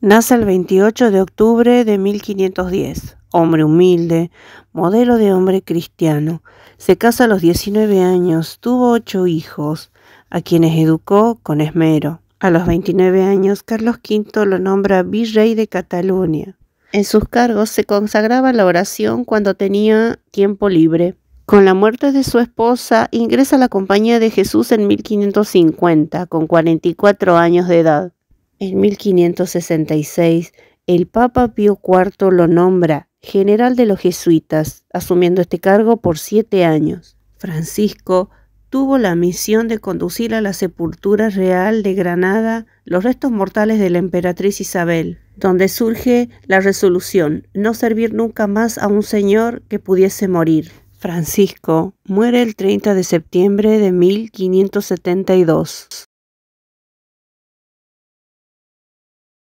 Nace el 28 de octubre de 1510. Hombre humilde, modelo de hombre cristiano. Se casa a los 19 años, tuvo ocho hijos, a quienes educó con esmero. A los 29 años, Carlos V lo nombra virrey de Cataluña. En sus cargos se consagraba la oración cuando tenía tiempo libre. Con la muerte de su esposa, ingresa a la Compañía de Jesús en 1550, con 44 años de edad. En 1566, el Papa Pío IV lo nombra general de los jesuitas, asumiendo este cargo por siete años. Francisco tuvo la misión de conducir a la sepultura real de Granada los restos mortales de la emperatriz Isabel, donde surge la resolución no servir nunca más a un señor que pudiese morir. Francisco muere el 30 de septiembre de 1572.